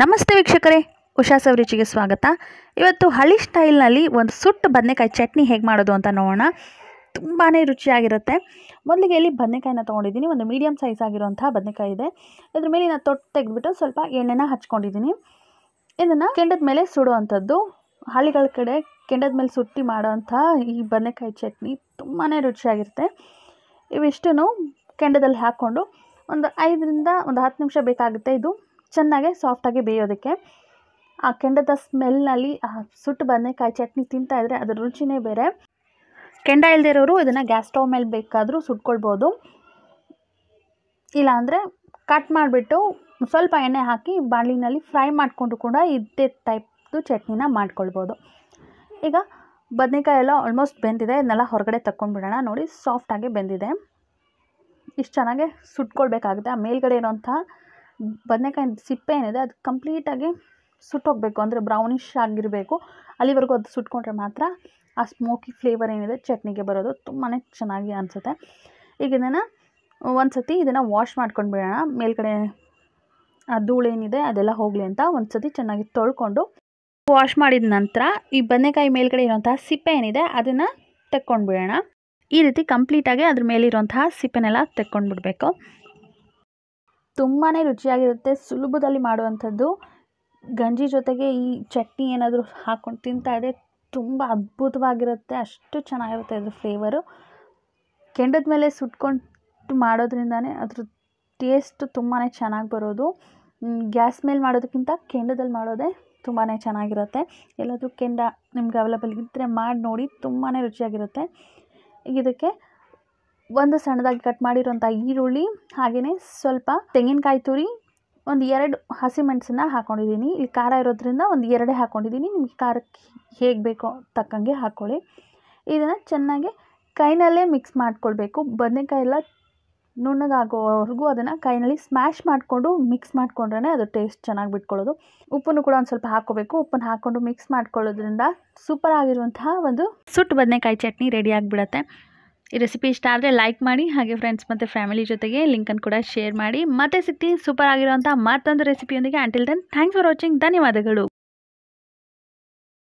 ನಮಸ್ತೆ ವೀಕ್ಷಕರೇ ಉಷಾ ಸವರಿಚಿಗೆ ಸ್ವಾಗತ ಇವತ್ತು ಹಳಿ ಸ್ಟೈಲ್ನಲ್ಲಿ ಒಂದು ಸುಟ್ಟು ಬದನೆಕಾಯಿ ಚಟ್ನಿ ಹೇಗೆ ಮಾಡೋದು ಅಂತ ನೋಡೋಣ ತುಂಬಾ ರುಚಿಯಾಗಿರುತ್ತೆ ಮೊದಲಿಗೆ ಇಲ್ಲಿ ಬದನೆಕಾಯಿನ ತೊಗೊಂಡಿದ್ದೀನಿ ಒಂದು ಮೀಡಿಯಮ್ ಸೈಜ್ ಆಗಿರೋಂಥ ಬದನೆಕಾಯಿ ಇದೆ ಇದ್ರ ಮೇಲೆ ನಾನು ತೊಟ್ಟು ತೆಗೆದ್ಬಿಟ್ಟು ಸ್ವಲ್ಪ ಎಣ್ಣೆನ ಹಚ್ಕೊಂಡಿದ್ದೀನಿ ಇದನ್ನು ಕೆಂಡದ ಮೇಲೆ ಸುಡುವಂಥದ್ದು ಹಳ್ಳಿಗಳ ಕಡೆ ಕೆಂಡದ ಮೇಲೆ ಸುಟ್ಟಿ ಮಾಡೋವಂಥ ಈ ಬದನೆಕಾಯಿ ಚಟ್ನಿ ತುಂಬಾ ರುಚಿಯಾಗಿರುತ್ತೆ ಇವಿಷ್ಟು ಕೆಂಡದಲ್ಲಿ ಹಾಕ್ಕೊಂಡು ಒಂದು ಐದರಿಂದ ಒಂದು ಹತ್ತು ನಿಮಿಷ ಬೇಕಾಗುತ್ತೆ ಇದು ಚೆನ್ನಾಗೆ ಸಾಫ್ಟಾಗಿ ಬೇಯೋದಕ್ಕೆ ಆ ಕೆಂಡದ ಸ್ಮೆಲ್ನಲ್ಲಿ ಸುಟ್ಟು ಬದನೆಕಾಯಿ ಚಟ್ನಿ ತಿಂತಾಯಿದ್ರೆ ಅದ್ರ ರುಚಿನೇ ಬೇರೆ ಕೆಂಡ ಇರೋರು ಇದನ್ನು ಗ್ಯಾಸ್ ಸ್ಟವ್ ಮೇಲೆ ಬೇಕಾದರೂ ಸುಟ್ಕೊಳ್ಬೋದು ಇಲ್ಲಾಂದರೆ ಕಟ್ ಮಾಡಿಬಿಟ್ಟು ಸ್ವಲ್ಪ ಎಣ್ಣೆ ಹಾಕಿ ಬಾಣಲಿನಲ್ಲಿ ಫ್ರೈ ಮಾಡಿಕೊಂಡು ಕೂಡ ಇದೇ ಟೈಪ್ದು ಚಟ್ನಿನ ಮಾಡ್ಕೊಳ್ಬೋದು ಈಗ ಬದನೆಕಾಯಿ ಎಲ್ಲ ಆಲ್ಮೋಸ್ಟ್ ಬೆಂದಿದೆ ಇದನ್ನೆಲ್ಲ ಹೊರಗಡೆ ತಕ್ಕೊಂಡ್ಬಿಡೋಣ ನೋಡಿ ಸಾಫ್ಟಾಗಿ ಬೆಂದಿದೆ ಇಷ್ಟು ಚೆನ್ನಾಗೆ ಸುಟ್ಕೊಳ್ಬೇಕಾಗುತ್ತೆ ಆ ಮೇಲ್ಗಡೆ ಇರೋಂಥ ಬದನೇಕಾಯಿ ಸಿಪ್ಪೆ ಏನಿದೆ ಅದು ಕಂಪ್ಲೀಟಾಗಿ ಸುಟ್ಟೋಗಬೇಕು ಅಂದರೆ ಬ್ರೌನಿಷ್ ಆಗಿರಬೇಕು ಅಲ್ಲಿವರೆಗೂ ಅದು ಸುಟ್ಕೊಂಡ್ರೆ ಮಾತ್ರ ಆ ಸ್ಮೋಕಿ ಫ್ಲೇವರ್ ಏನಿದೆ ಚಟ್ನಿಗೆ ಬರೋದು ತುಂಬಾ ಚೆನ್ನಾಗಿ ಅನಿಸುತ್ತೆ ಈಗ ಇದನ್ನು ಒಂದು ಸತಿ ಇದನ್ನು ವಾಶ್ ಮಾಡ್ಕೊಂಡು ಬಿಡೋಣ ಮೇಲ್ಗಡೆ ಆ ಧೂಳೇನಿದೆ ಅದೆಲ್ಲ ಹೋಗಲಿ ಅಂತ ಒಂದು ಸತಿ ಚೆನ್ನಾಗಿ ತೊಳ್ಕೊಂಡು ವಾಶ್ ಮಾಡಿದ ನಂತರ ಈ ಬದನೆಕಾಯಿ ಮೇಲ್ಗಡೆ ಇರೋಂತಹ ಸಿಪ್ಪೆ ಏನಿದೆ ಅದನ್ನು ಬಿಡೋಣ ಈ ರೀತಿ ಕಂಪ್ಲೀಟಾಗಿ ಅದ್ರ ಮೇಲಿರುವಂತಹ ಸಿಪ್ಪೆನೆಲ್ಲ ಬಿಡಬೇಕು ತುಂಬಾ ರುಚಿಯಾಗಿರುತ್ತೆ ಸುಲಭದಲ್ಲಿ ಮಾಡುವಂಥದ್ದು ಗಂಜಿ ಜೊತೆಗೆ ಈ ಚಟ್ನಿ ಏನಾದರೂ ಹಾಕ್ಕೊಂಡು ಇದ್ದರೆ ತುಂಬ ಅದ್ಭುತವಾಗಿರುತ್ತೆ ಅಷ್ಟು ಚೆನ್ನಾಗಿರುತ್ತೆ ಅದ್ರ ಫ್ಲೇವರು ಕೆಂಡದ ಮೇಲೆ ಸುಟ್ಕೊಂಡು ಮಾಡೋದ್ರಿಂದನೇ ಅದ್ರ ಟೇಸ್ಟ್ ತುಂಬಾ ಚೆನ್ನಾಗಿ ಬರೋದು ಗ್ಯಾಸ್ ಮೇಲೆ ಮಾಡೋದಕ್ಕಿಂತ ಕೆಂಡದಲ್ಲಿ ಮಾಡೋದೇ ತುಂಬಾ ಚೆನ್ನಾಗಿರುತ್ತೆ ಎಲ್ಲಾದರೂ ಕೆಂಡ ನಿಮ್ಗೆ ಅವೈಲೇಬಲ್ ಇದ್ದರೆ ಮಾಡಿ ನೋಡಿ ತುಂಬಾ ರುಚಿಯಾಗಿರುತ್ತೆ ಇದಕ್ಕೆ ಒಂದು ಸಣ್ಣದಾಗಿ ಕಟ್ ಮಾಡಿರುವಂಥ ಈರುಳ್ಳಿ ಹಾಗೆಯೇ ಸ್ವಲ್ಪ ತೆಂಗಿನಕಾಯಿ ತುರಿ ಒಂದು ಎರಡು ಹಸಿಮೆಣಸನ್ನ ಹಾಕ್ಕೊಂಡಿದ್ದೀನಿ ಇಲ್ಲಿ ಖಾರ ಇರೋದ್ರಿಂದ ಒಂದು ಎರಡೇ ಹಾಕ್ಕೊಂಡಿದ್ದೀನಿ ನಿಮಗೆ ಖಾರಕ್ಕೆ ಹೇಗೆ ಬೇಕೋ ತಕ್ಕಂಗೆ ಹಾಕ್ಕೊಳ್ಳಿ ಇದನ್ನು ಚೆನ್ನಾಗಿ ಕೈನಲ್ಲೇ ಮಿಕ್ಸ್ ಮಾಡಿಕೊಳ್ಬೇಕು ಬದನೆಕಾಯಿ ಎಲ್ಲ ನುಣ್ಣಗಾಗೋವರೆಗೂ ಅದನ್ನು ಕೈನಲ್ಲಿ ಸ್ಮ್ಯಾಶ್ ಮಾಡಿಕೊಂಡು ಮಿಕ್ಸ್ ಮಾಡಿಕೊಂಡ್ರೆ ಅದು ಟೇಸ್ಟ್ ಚೆನ್ನಾಗಿ ಬಿಟ್ಕೊಳ್ಳೋದು ಉಪ್ಪನ್ನು ಕೂಡ ಒಂದು ಸ್ವಲ್ಪ ಹಾಕ್ಕೋಬೇಕು ಉಪ್ಪನ್ನು ಹಾಕ್ಕೊಂಡು ಮಿಕ್ಸ್ ಮಾಡ್ಕೊಳ್ಳೋದ್ರಿಂದ ಸೂಪರ್ ಆಗಿರುವಂತಹ ಒಂದು ಸುಟ್ಟು ಬದನೆಕಾಯಿ ಚಟ್ನಿ ರೆಡಿ ಆಗಿಬಿಡತ್ತೆ ಈ ರೆಸಿಪಿ ಇಷ್ಟ ಆದರೆ ಲೈಕ್ ಮಾಡಿ ಹಾಗೆ ಫ್ರೆಂಡ್ಸ್ ಮತ್ತು ಫ್ಯಾಮಿಲಿ ಜೊತೆಗೆ ಲಿಂಕನ್ನು ಕೂಡ ಶೇರ್ ಮಾಡಿ ಮತ್ತೆ ಸಿಗ್ತೀನಿ ಸೂಪರ್ ಆಗಿರುವಂಥ ಮತ್ತೊಂದು ರೆಸಿಪಿಯೊಂದಿಗೆ until then thanks for watching ಧನ್ಯವಾದಗಳು